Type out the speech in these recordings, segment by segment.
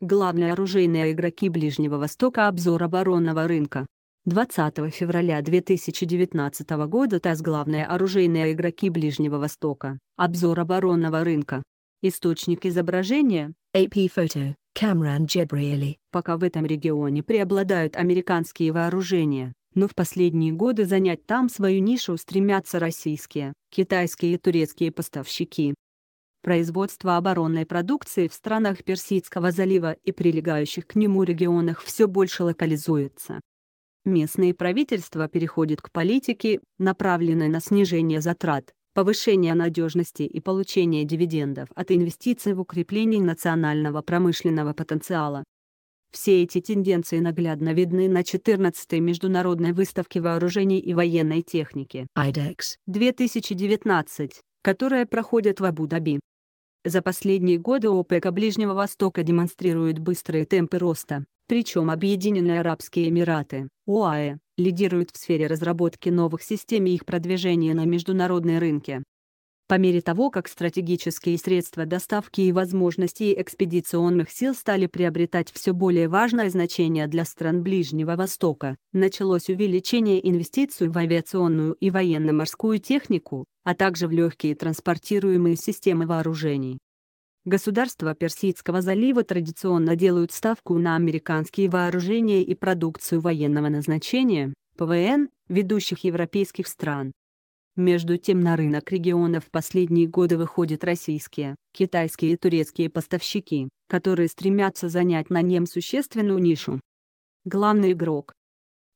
главные оружейные игроки Ближнего Востока обзор оборонного рынка. 20 февраля 2019 года ТАСС «Главные оружейные игроки Ближнего Востока. Обзор оборонного рынка». Источник изображения – AP Photo, Камран Джебриэли. Пока в этом регионе преобладают американские вооружения, но в последние годы занять там свою нишу стремятся российские, китайские и турецкие поставщики. Производство оборонной продукции в странах Персидского залива и прилегающих к нему регионах все больше локализуется. Местные правительства переходят к политике, направленной на снижение затрат, повышение надежности и получение дивидендов от инвестиций в укрепление национального промышленного потенциала. Все эти тенденции наглядно видны на 14-й Международной выставке вооружений и военной техники IDEX 2019, которая проходит в Абу-Даби. За последние годы ОПЕК Ближнего Востока демонстрирует быстрые темпы роста, причем Объединенные Арабские Эмираты, ОАЭ, лидируют в сфере разработки новых систем и их продвижения на международные рынки. По мере того, как стратегические средства доставки и возможности экспедиционных сил стали приобретать все более важное значение для стран Ближнего Востока, началось увеличение инвестиций в авиационную и военно-морскую технику, а также в легкие транспортируемые системы вооружений. Государства Персидского залива традиционно делают ставку на американские вооружения и продукцию военного назначения, ПВН, ведущих европейских стран, между тем на рынок региона в последние годы выходят российские, китайские и турецкие поставщики, которые стремятся занять на нем существенную нишу. Главный игрок,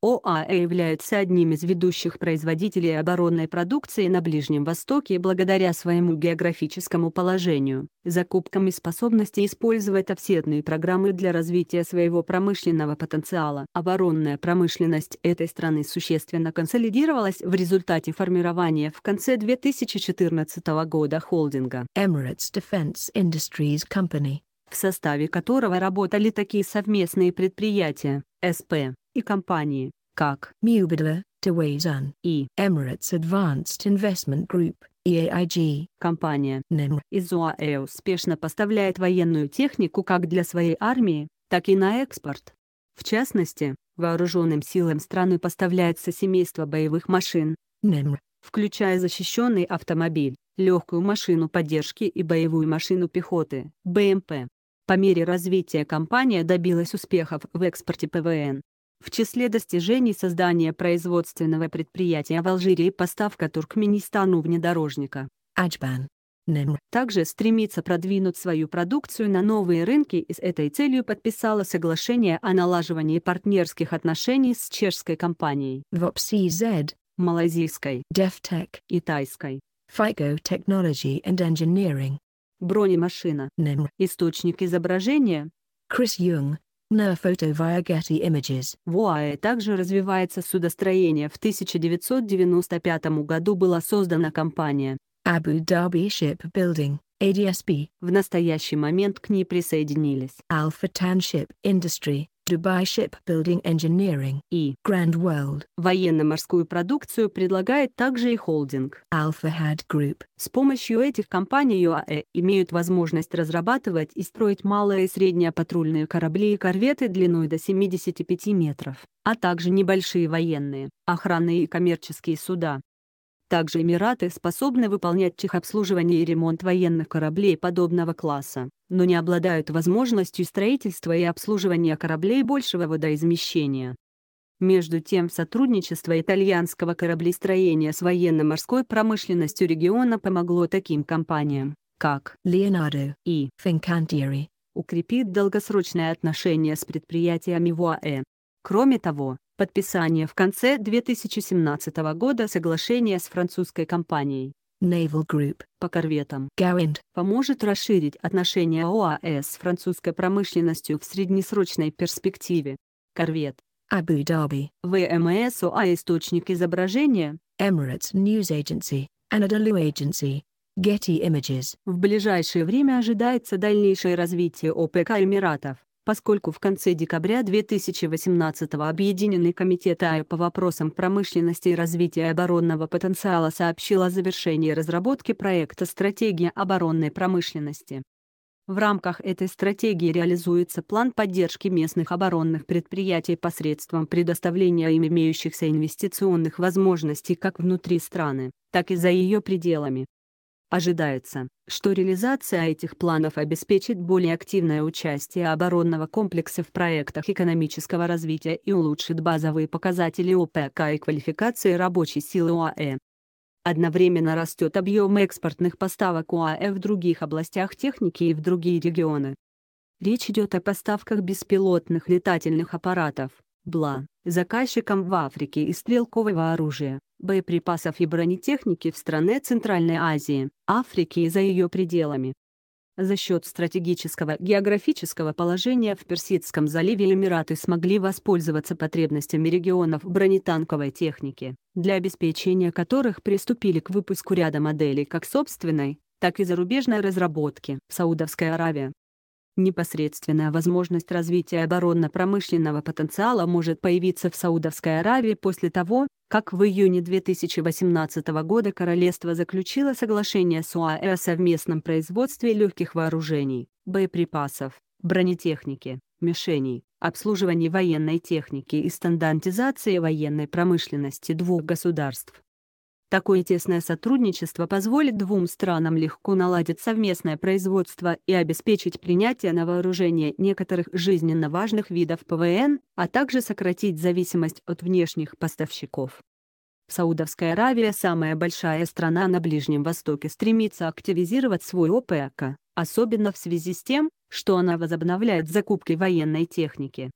ОАЭ является одним из ведущих производителей оборонной продукции на Ближнем Востоке благодаря своему географическому положению, закупкам и способности использовать офсетные программы для развития своего промышленного потенциала. Оборонная промышленность этой страны существенно консолидировалась в результате формирования в конце 2014 года холдинга Emirates Defense Industries Company, в составе которого работали такие совместные предприятия – СП, и компании, как Mubadala, Tawazan и Emirates Advanced Investment Group, EAIG. Компания NEM из ОАЭ успешно поставляет военную технику как для своей армии, так и на экспорт. В частности, вооруженным силам страны поставляется семейство боевых машин, NEM, включая защищенный автомобиль, легкую машину поддержки и боевую машину пехоты, БМП. По мере развития компания добилась успехов в экспорте ПВН, в числе достижений создания производственного предприятия в Алжире и поставка Туркменистану внедорожника. Аджбан. Также стремится продвинуть свою продукцию на новые рынки и с этой целью подписала соглашение о налаживании партнерских отношений с чешской компанией VOPCZ, малайзийской DefTech и тайской Figo Technology and Engineering. Бронемашина. Источник изображения. Крис Юнг, на фото Getty Images. В УАЭ также развивается судостроение. В 1995 году была создана компания Abu Dhabi Shipbuilding, ADSB. В настоящий момент к ней присоединились Alpha Tan Ship Industry, Dubai Shipbuilding Engineering и Grand World. Военно-морскую продукцию предлагает также и холдинг. Alpha Had Group. С помощью этих компаний ЮАЭ имеют возможность разрабатывать и строить малые и средние патрульные корабли и корветы длиной до 75 метров, а также небольшие военные, охранные и коммерческие суда, также Эмираты способны выполнять техобслуживание и ремонт военных кораблей подобного класса, но не обладают возможностью строительства и обслуживания кораблей большего водоизмещения. Между тем сотрудничество итальянского кораблестроения с военно-морской промышленностью региона помогло таким компаниям, как Leonardo и Fincantieri, укрепить долгосрочные отношения с предприятиями ВОАЭ. Кроме того, подписания в конце 2017 года соглашения с французской компанией Naval Group по корветам Garand поможет расширить отношения ОАЭ с французской промышленностью в среднесрочной перспективе. Корвет Абу-Даби, ВМС ОАЭ источник изображения, Emirates News Agency, Anadolu Agency, Getty Images. В ближайшее время ожидается дальнейшее развитие ОПК Эмиратов поскольку в конце декабря 2018 Объединенный комитет АЭ по вопросам промышленности и развития оборонного потенциала сообщил о завершении разработки проекта «Стратегия оборонной промышленности». В рамках этой стратегии реализуется план поддержки местных оборонных предприятий посредством предоставления им имеющихся инвестиционных возможностей как внутри страны, так и за ее пределами. Ожидается, что реализация этих планов обеспечит более активное участие оборонного комплекса в проектах экономического развития и улучшит базовые показатели ОПК и квалификации рабочей силы ОАЭ. Одновременно растет объем экспортных поставок ОАЭ в других областях техники и в другие регионы. Речь идет о поставках беспилотных летательных аппаратов, Бла, заказчикам в Африке и стрелкового оружия, боеприпасов и бронетехники в стране Центральной Азии, Африки и за ее пределами. За счет стратегического географического положения в Персидском заливе Эмираты смогли воспользоваться потребностями регионов бронетанковой техники, для обеспечения которых приступили к выпуску ряда моделей как собственной, так и зарубежной разработки. Саудовская Аравия, Непосредственная возможность развития оборонно-промышленного потенциала может появиться в Саудовской Аравии после того, как в июне 2018 года королевство заключило соглашение с ОАЭ о совместном производстве легких вооружений, боеприпасов, бронетехники, мишеней, обслуживании военной техники и стандартизации военной промышленности двух государств. Такое тесное сотрудничество позволит двум странам легко наладить совместное производство и обеспечить принятие на вооружение некоторых жизненно важных видов ПВН, а также сократить зависимость от внешних поставщиков. Саудовская Аравия, самая большая страна на Ближнем Востоке, стремится активизировать свой ОПЭК, особенно в связи с тем, что она возобновляет закупки военной техники.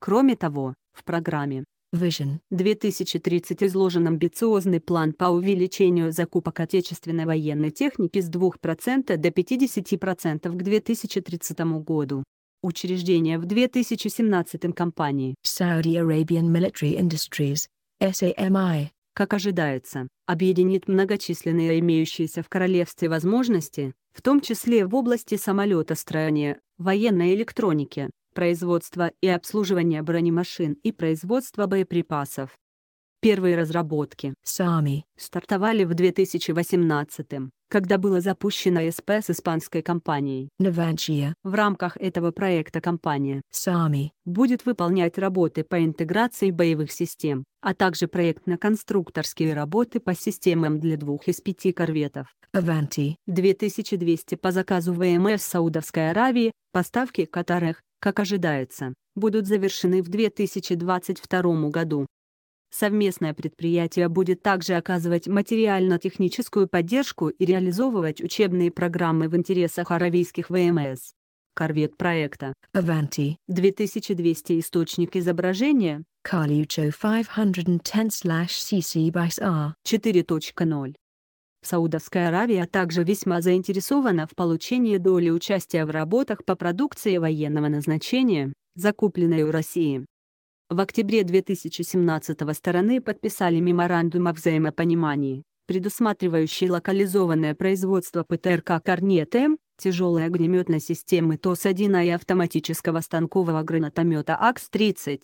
Кроме того, в программе Vision 2030 изложен амбициозный план по увеличению закупок отечественной военной техники с 2% до 50% к 2030 году. Учреждение в 2017 компании Saudi Arabian Military Industries, SAMI, как ожидается, объединит многочисленные имеющиеся в королевстве возможности, в том числе в области самолетостроения, военной электроники, производства и обслуживания бронемашин и производства боеприпасов. Первые разработки сами стартовали в 2018 когда было запущено СП с испанской компанией Navantia. В рамках этого проекта компания Sami будет выполнять работы по интеграции боевых систем, а также проектно-конструкторские работы по системам для двух из пяти корветов Avanti 2200 по заказу ВМС Саудовской Аравии, поставки которых как ожидается, будут завершены в 2022 году. Совместное предприятие будет также оказывать материально-техническую поддержку и реализовывать учебные программы в интересах аравийских ВМС. Корвет проекта Avanti 2200 источник изображения Caliucho 510/cc by 4.0 Саудовская Аравия также весьма заинтересована в получении доли участия в работах по продукции военного назначения, закупленной у России. В октябре 2017 стороны подписали меморандум о взаимопонимании, предусматривающий локализованное производство ПТРК «Корнет М», тяжелой огнеметной системы ТОС-1 и автоматического станкового гранатомета АКС-30.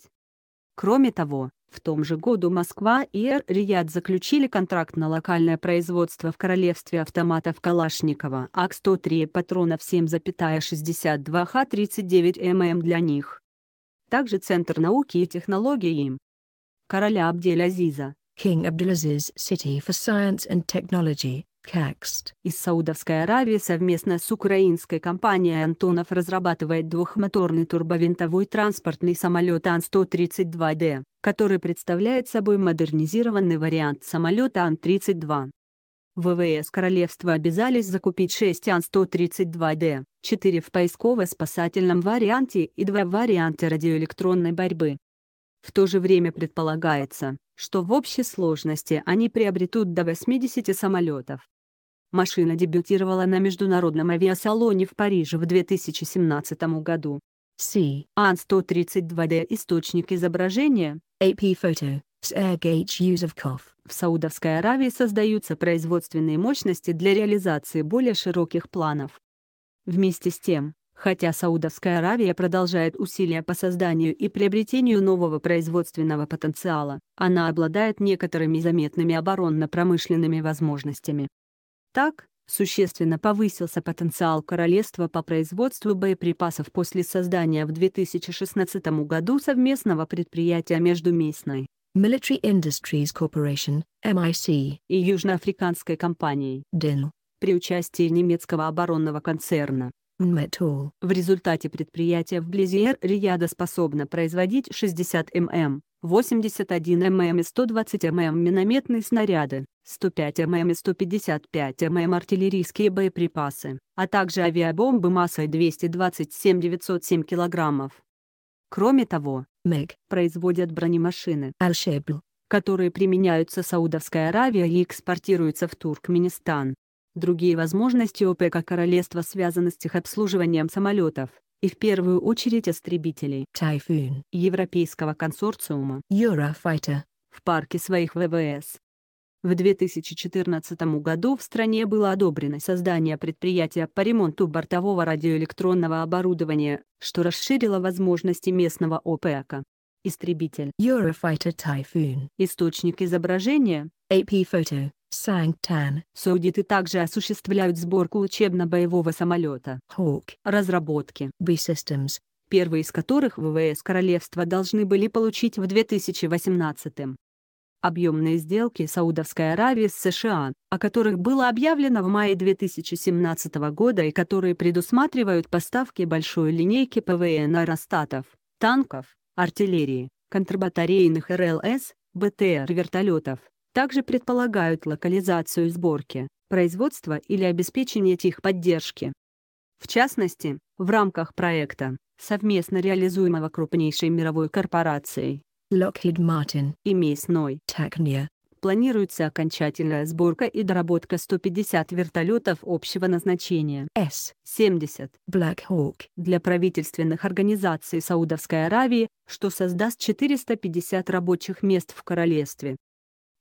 Кроме того, в том же году Москва и Эр-Рияд заключили контракт на локальное производство в Королевстве автоматов Калашникова АК-103 патронов 7,62 Х-39 ММ для них. Также Центр науки и технологий им. Короля Абдель-Азиза King Abdulaziz City for Science and Technology, CAXT. Из Саудовской Аравии совместно с украинской компанией «Антонов» разрабатывает двухмоторный турбовинтовой транспортный самолет Ан-132Д который представляет собой модернизированный вариант самолета Ан-32. ВВС Королевства обязались закупить 6 Ан-132Д, 4 в поисково-спасательном варианте и 2 в варианте радиоэлектронной борьбы. В то же время предполагается, что в общей сложности они приобретут до 80 самолетов. Машина дебютировала на международном авиасалоне в Париже в 2017 году. C. AN-132D Источник изображения, AP Photo, Sergej Yuzovkov. В Саудовской Аравии создаются производственные мощности для реализации более широких планов. Вместе с тем, Хотя Саудовская Аравия продолжает усилия по созданию и приобретению нового производственного потенциала, она обладает некоторыми заметными оборонно-промышленными возможностями. Так, существенно повысился потенциал королевства по производству боеприпасов после создания в 2016 году совместного предприятия между местной Military Industries Corporation MIC, и южноафриканской компанией DIN при участии немецкого оборонного концерна. Metal. В результате предприятия вблизи Риада способно производить 60 мм, 81 мм и 120 мм минометные снаряды. 105 ММ и 155 ММ артиллерийские боеприпасы, а также авиабомбы массой 227-907 кг. Кроме того, МЭГ производят бронемашины «Аль-Шебл», которые применяются Саудовской Аравией и экспортируются в Туркменистан. Другие возможности ОПК королевства связаны с техобслуживанием самолетов, и в первую очередь истребителей «Тайфун» Европейского консорциума «Юрафайтер» в парке своих ВВС. В 2014 году в стране было одобрено создание предприятия по ремонту бортового радиоэлектронного оборудования, что расширило возможности местного ОПЭКа. Истребитель Eurofighter Typhoon. Источник изображения AP Photo Сангтан. Саудиты также осуществляют сборку учебно-боевого самолета Hawk. Разработки B-Systems первые из которых ВВС Королевства должны были получить в 2018 -м объемные сделки Саудовской Аравии с США, о которых было объявлено в мае 2017 года и которые предусматривают поставки большой линейки ПВН аэростатов, танков, артиллерии, контрбатарейных РЛС, БТР вертолетов, также предполагают локализацию сборки, производства или обеспечение техподдержки. В частности, в рамках проекта, совместно реализуемого крупнейшей мировой корпорацией Lockheed Martin и мясной Tacnia. Планируется окончательная сборка и доработка 150 вертолетов общего назначения s 70 Black Hawk для правительственных организаций Саудовской Аравии, что создаст 450 рабочих мест в королевстве.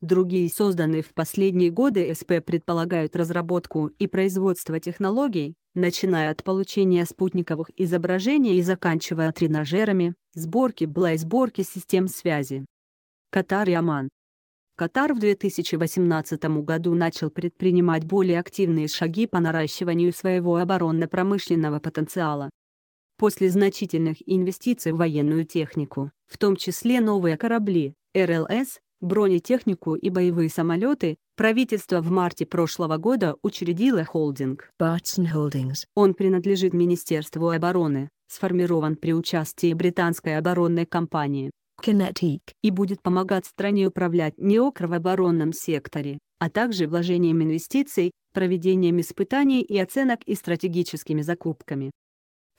Другие созданные в последние годы СП предполагают разработку и производство технологий, начиная от получения спутниковых изображений и заканчивая тренажерами, сборки БЛА и сборки систем связи. Катар и Оман. Катар в 2018 году начал предпринимать более активные шаги по наращиванию своего оборонно-промышленного потенциала. После значительных инвестиций в военную технику, в том числе новые корабли, РЛС, бронетехнику и боевые самолеты, правительство в марте прошлого года учредило холдинг. Он принадлежит Министерству обороны, сформирован при участии британской оборонной компании Kinetic и будет помогать стране управлять НИОКР секторе, а также вложением инвестиций, проведением испытаний и оценок и стратегическими закупками.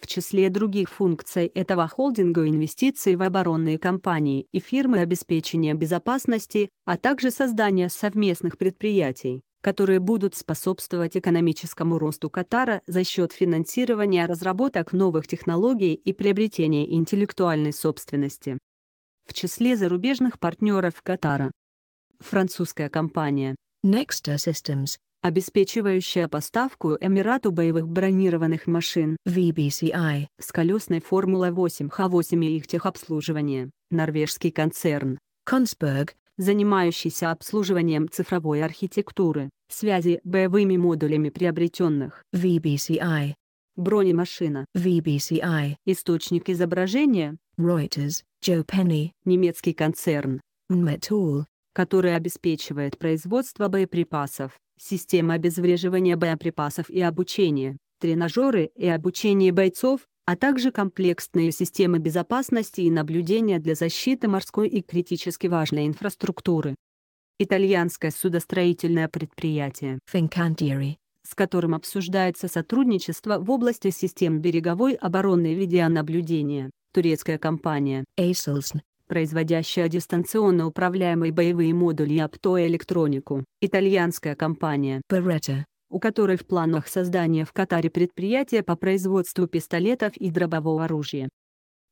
В числе других функций этого холдинга инвестиции в оборонные компании и фирмы обеспечения безопасности, а также создание совместных предприятий, которые будут способствовать экономическому росту Катара за счет финансирования разработок новых технологий и приобретения интеллектуальной собственности. В числе зарубежных партнеров Катара французская компания Nexter Systems обеспечивающая поставку Эмирату боевых бронированных машин VBCI с колесной формулой 8 Х-8 и их техобслуживание, норвежский концерн Kongsberg, занимающийся обслуживанием цифровой архитектуры, связи боевыми модулями приобретенных VBCI, бронемашина VBCI, источник изображения Reuters, Joe Penny, немецкий концерн Metal, которая обеспечивает производство боеприпасов, система обезвреживания боеприпасов и обучения, тренажеры и обучение бойцов, а также комплексные системы безопасности и наблюдения для защиты морской и критически важной инфраструктуры. Итальянское судостроительное предприятие Fincantieri, с которым обсуждается сотрудничество в области систем береговой обороны и видеонаблюдения, турецкая компания Aselsan, производящая дистанционно управляемые боевые модули и оптоэлектронику, итальянская компания Beretta, у которой в планах создания в Катаре предприятия по производству пистолетов и дробового оружия.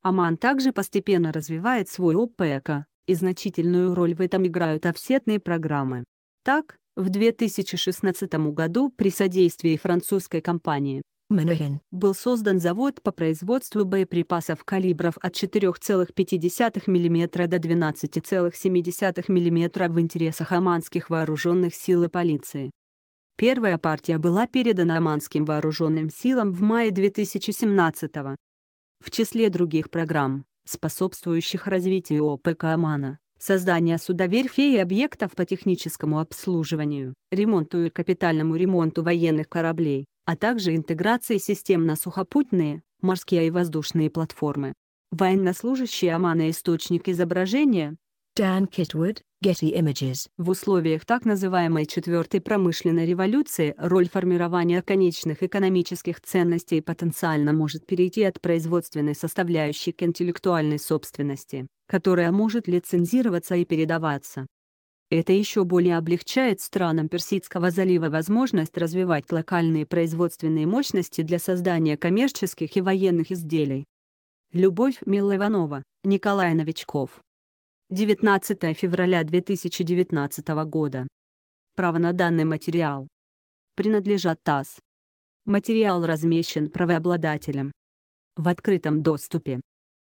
Оман также постепенно развивает свой ОПЭК, и значительную роль в этом играют офсетные программы. Так, в 2016 году при содействии французской компании Мануэн был создан завод по производству боеприпасов калибров от 4,5 мм до 12,7 мм в интересах оманских вооруженных сил и полиции. Первая партия была передана оманским вооруженным силам в мае 2017 -го. В числе других программ, способствующих развитию ОПК Омана, создание судоверфей и объектов по техническому обслуживанию, ремонту и капитальному ремонту военных кораблей, а также интеграции систем на сухопутные, морские и воздушные платформы. Военнослужащий Омана источник изображения Dan Kitwood, Getty Images. В условиях так называемой четвертой промышленной революции роль формирования конечных экономических ценностей потенциально может перейти от производственной составляющей к интеллектуальной собственности, которая может лицензироваться и передаваться. Это еще более облегчает странам Персидского залива возможность развивать локальные производственные мощности для создания коммерческих и военных изделий. Любовь Милованова, Николай Новичков. 19 февраля 2019 года. Право на данный материал. Принадлежат ТАСС. Материал размещен правообладателем. В открытом доступе.